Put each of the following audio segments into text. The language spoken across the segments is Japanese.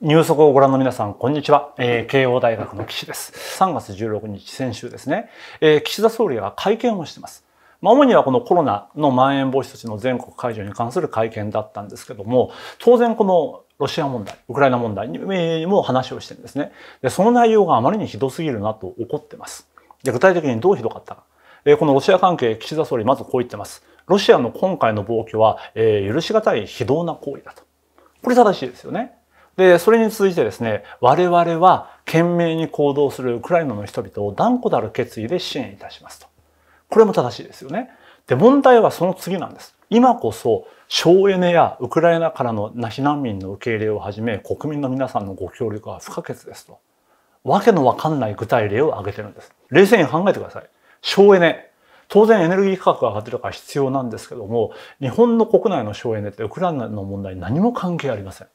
ニュースをご覧の皆さん、こんにちは。えー、慶応大学の岸です。3月16日、先週ですね、えー、岸田総理が会見をしてます。まあ、主にはこのコロナのまん延防止措置の全国解除に関する会見だったんですけども、当然このロシア問題、ウクライナ問題にも話をしてるんですね。で、その内容があまりにひどすぎるなと怒ってます。で、具体的にどうひどかったか。えー、このロシア関係、岸田総理、まずこう言ってます。ロシアの今回の暴挙は、えー、許し難い非道な行為だと。これ正しいですよね。で、それに続いてですね、我々は懸命に行動するウクライナの人々を断固たる決意で支援いたしますと。これも正しいですよね。で、問題はその次なんです。今こそ省エネやウクライナからの避難民の受け入れをはじめ国民の皆さんのご協力は不可欠ですと。わけのわかんない具体例を挙げてるんです。冷静に考えてください。省エネ。当然エネルギー価格が上がってるから必要なんですけども、日本の国内の省エネってウクライナの問題に何も関係ありません。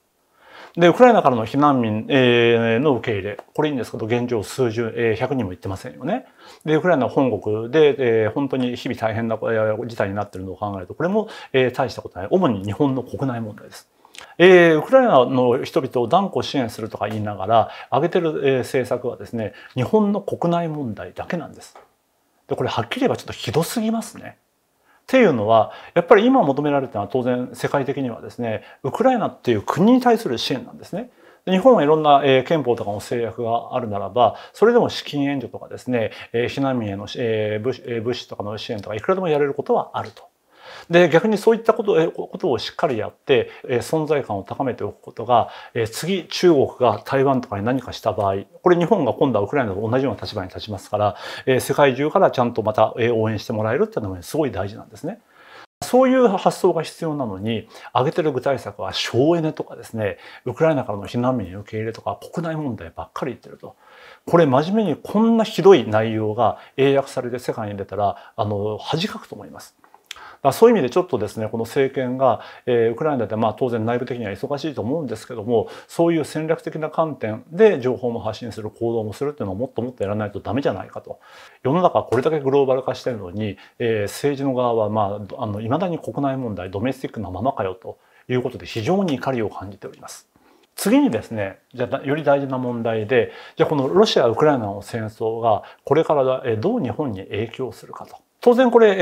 で、ウクライナからの避難民、えの受け入れ。これいいんですけど、現状数十、え100人も行ってませんよね。で、ウクライナ本国で、え本当に日々大変な、事態になっているのを考えると、これも、え大したことない。主に日本の国内問題です。えー、ウクライナの人々を断固支援するとか言いながら挙げてる、え政策はですね日本の国内問題だけなんですでこれはっきり言えばちょっとひどすぎますね。っていうのはやっぱり今求められてるのは当然世界的にはですねウクライナっていう国に対する支援なんですね。日本はいろんな、え憲法とかの制約があるならば、それでも資金援助とかですね、え避難民への、え物資とかの支援とか、いくらでもやれることはあると。で逆にそういったことことをしっかりやって存在感を高めておくことが次中国が台湾とかに何かした場合これ日本が今度はウクライナと同じような立場に立ちますから世界中からちゃんとまた応援してもらえるっていうのがすごい大事なんですね。そういう発想が必要なのに、挙げてる具体策は省エネとかですね、ウクライナからの避難民受け入れとか国内問題ばっかり言ってると。これ真面目にこんなひどい内容が英訳されて世界に出たら、あの、恥かくと思います。そういう意味でちょっとですねこの政権が、えー、ウクライナでまあ当然内部的には忙しいと思うんですけどもそういう戦略的な観点で情報も発信する行動もするっていうのをもっともっとやらないとダメじゃないかと世の中はこれだけグローバル化してるのに、えー、政治の側はまああの未だに国内問題ドメスティックなままかよということで非常に怒りを感じております。次にですねじゃあより大事な問題でじゃあこのロシア・ウクライナの戦争がこれからどう日本に影響するかと。当然これ、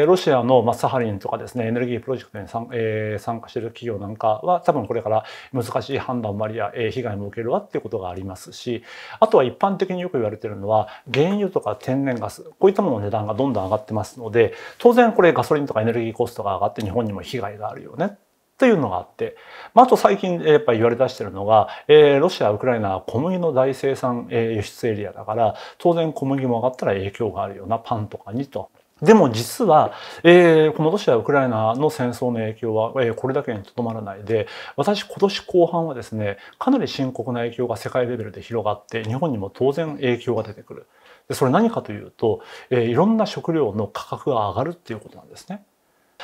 えー、ロシアの、まサハリンとかですねエネルギープロジェクトに参,、えー、参加している企業なんかは多分これから難しい判断もありや、えー、被害も受けるわっていうことがありますしあとは一般的によく言われているのは原油とか天然ガスこういったものの値段がどんどん上がってますので当然これガソリンとかエネルギーコストが上がって日本にも被害があるよねというのがあって、まあ、と最近やっぱ言われ出してるのが、えー、ロシア、ウクライナは小麦の大生産、えー、輸出エリアだから、当然小麦も上がったら影響があるようなパンとかにと。でも実は、えー、このロシア・ウクライナの戦争の影響は、えー、これだけにとどまらないで、私今年後半はですね、かなり深刻な影響が世界レベルで広がって、日本にも当然影響が出てくる。でそれ何かというと、えー、いろんな食料の価格が上がるっていうことなんですね。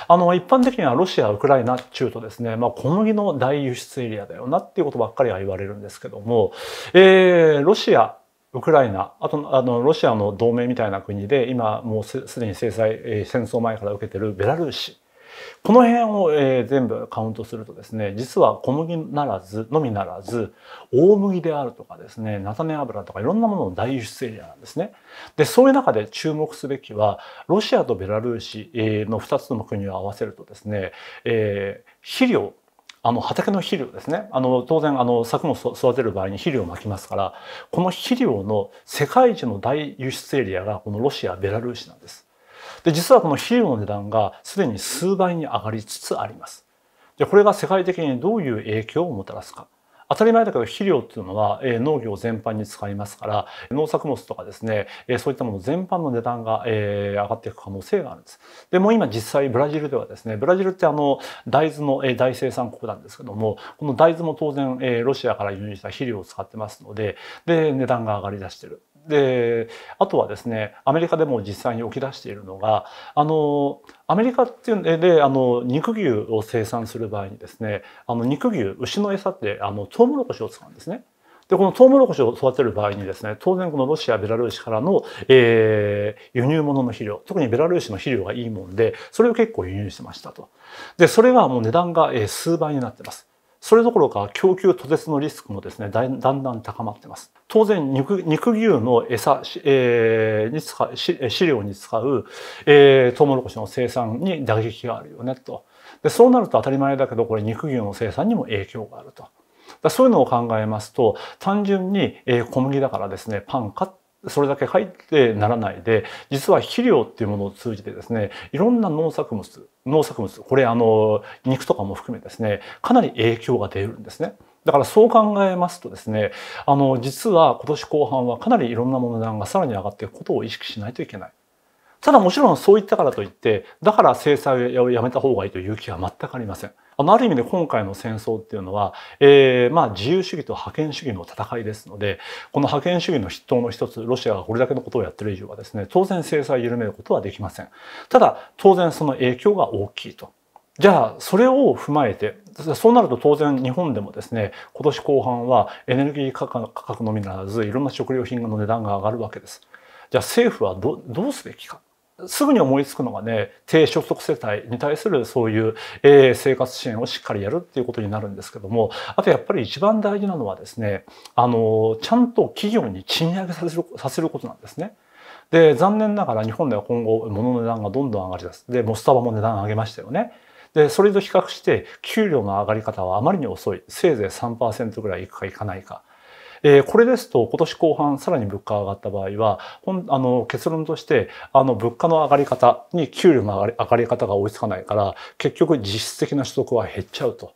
あの、一般的にはロシア、ウクライナ、中とですね、まあ、小麦の大輸出エリアだよなっていうことばっかりは言われるんですけども、えー、ロシア、ウクライナ、あとあのロシアの同盟みたいな国で今もうすでに制裁、えー、戦争前から受けてるベラルーシこの辺を、え全部カウントするとですね実は小麦ならずのみならず大麦であるとかですね菜種油とかいろんなものの大輸出エリアなんですね。でそういう中で注目すべきはロシアとベラルーシの2つの国を合わせるとですね、えー、肥料あの畑の肥料ですねあの当然あの作物を育てる場合に肥料をまきますからこの肥料の世界一の大輸出エリアがこのロシアベラルーシなんです。で実はこの肥料の値段がすでに数倍に上がりつつありますでこれが世界的にどういう影響をもたらすか当たり前だけど肥料っていうのは農業全般に使いますから農作物とかですねそういったもの全般の値段が上がっていく可能性があるんです。でも今実際ブラジルではですねブラジルってあの大豆の大生産国なんですけどもこの大豆も当然ロシアから輸入した肥料を使ってますのでで値段が上がりだしてる。であとはですねアメリカでも実際に起き出しているのがあのアメリカっていうのであの肉牛を生産する場合にですねあの肉牛牛の餌ってあのトウモロコシを使うんですね。でこのトウモロコシを育てる場合にですね当然このロシアベラルーシからの、えー、輸入物の肥料特にベラルーシの肥料がいいもんでそれを結構輸入してましたと。でそれがもう値段が、え数倍になってます。それどころか供給途絶のリスクもですねだんだん高まってます当然肉肉牛の餌、えー、に使う飼料に使う、えー、トウモロコシの生産に打撃があるよねとでそうなると当たり前だけどこれ肉牛の生産にも影響があると。だそういうのを考えますと単純に小麦だからですねパン買っそれだけ入ってならないで実は肥料っていうものを通じてですねいろんな農作物農作物これあの肉とかも含めですねかなり影響が出るんですね。だからそう考えますとですねあの実は今年後半はかなりいろんなもの値段がさらに上がっていくことを意識しないといけない。ただもちろんそう言ったからといってだから制裁をやめた方がいいという気は全くありません。あのある意味で今回の戦争っていうのは、えー、まあ自由主義と覇権主義の戦いですのでこの覇権主義の筆頭の一つロシアがこれだけのことをやってる以上はですね当然制裁を緩めることはできません。ただ当然その影響が大きいと。じゃあそれを踏まえてそうなると当然日本でもですね今年後半はエネルギー価格のみならずいろんな食料品の値段が上がるわけです。じゃあ政府はどどうすべきか。すぐに思いつくのがね低所得世帯に対するそういう、え生活支援をしっかりやるっていうことになるんですけどもあとやっぱり一番大事なのはですねあのちゃんと企業に賃上げさせるさせることなんですね。で残念ながら日本では今後物の値段がどんどん上がりだす。でモスタバも値段上げましたよね。でそれと比較して給料の上がり方はあまりに遅いせいぜい3%ぐらいいくかいかないかえー、これですと今年後半さらに物価が上がった場合はほんあの結論としてあの物価の上がり方に給料の上がり方が追いつかないから結局実質的な所得は減っちゃうと。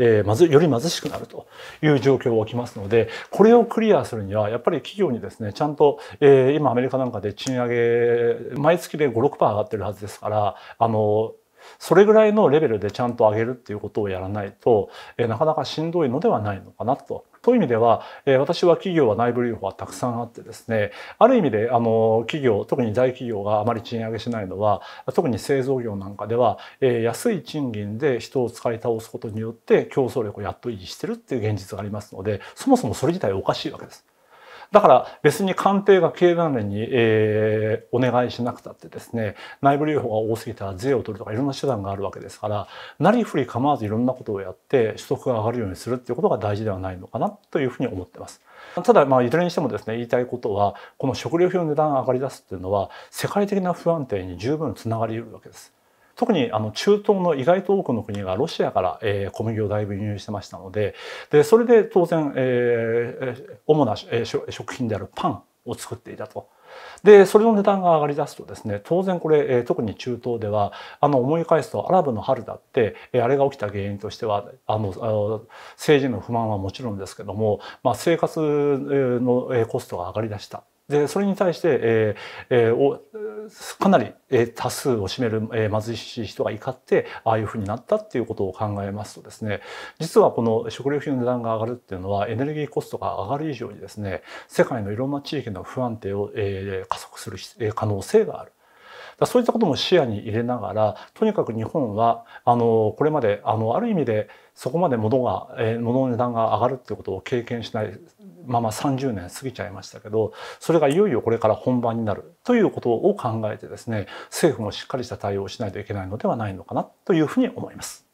えー、まずより貧しくなるという状況が起きますのでこれをクリアするにはやっぱり企業にですねちゃんと、えー、今アメリカなんかで賃上げ毎月で56%上がってるはずですからあのそれぐらいのレベルでちゃんと上げるっていうことをやらないと、えなかなかしんどいのではないのかなと。という意味では、え私は企業は内部留保がたくさんあってですね、ある意味で、あの、企業、特に大企業があまり賃上げしないのは、特に製造業なんかでは、え安い賃金で人を使い倒すことによって競争力をやっと維持してるっていう現実がありますので、そもそもそれ自体おかしいわけです。だから別に官邸が経団連に、えー、お願いしなくたってですね、内部留保が多すぎたら税を取るとかいろんな手段があるわけですから、なりふり構わずいろんなことをやって取得が上がるようにするっていうことが大事ではないのかなというふうに思ってます。ただまあいずれにしてもですね言いたいことはこの食料品の値段が上がりだすっていうのは世界的な不安定に十分つながりうるわけです。特にあの中東の意外と多くの国がロシアから、え小麦をだいぶ輸入してましたのででそれで当然、えー、主な、え食品であるパンを作っていたと。でそれの値段が上がりだすとですね当然これ、え特に中東ではあの思い返すとアラブの春だって、えあれが起きた原因としてはあの政治の不満はもちろんですけども、まあ、生活のコストが上がりだしたでそれに対して、えーえー、かなり、え多数を占める、え貧しい人が怒ってああいうふうになったっていうことを考えますとですね実はこの食料品の値段が上がるっていうのはエネルギーコストが上がる以上にですね世界のいろんな地域の不安定を、えー、加速する、え可能性がある。だそういったことも視野に入れながらとにかく日本はあのこれまであのある意味でそこまで物が、えー、物の値段が上がるっていうことを経験しないまま30年過ぎちゃいましたけどそれがいよいよこれから本番になるということを考えてですね政府もしっかりした対応をしないといけないのではないのかなというふうに思います。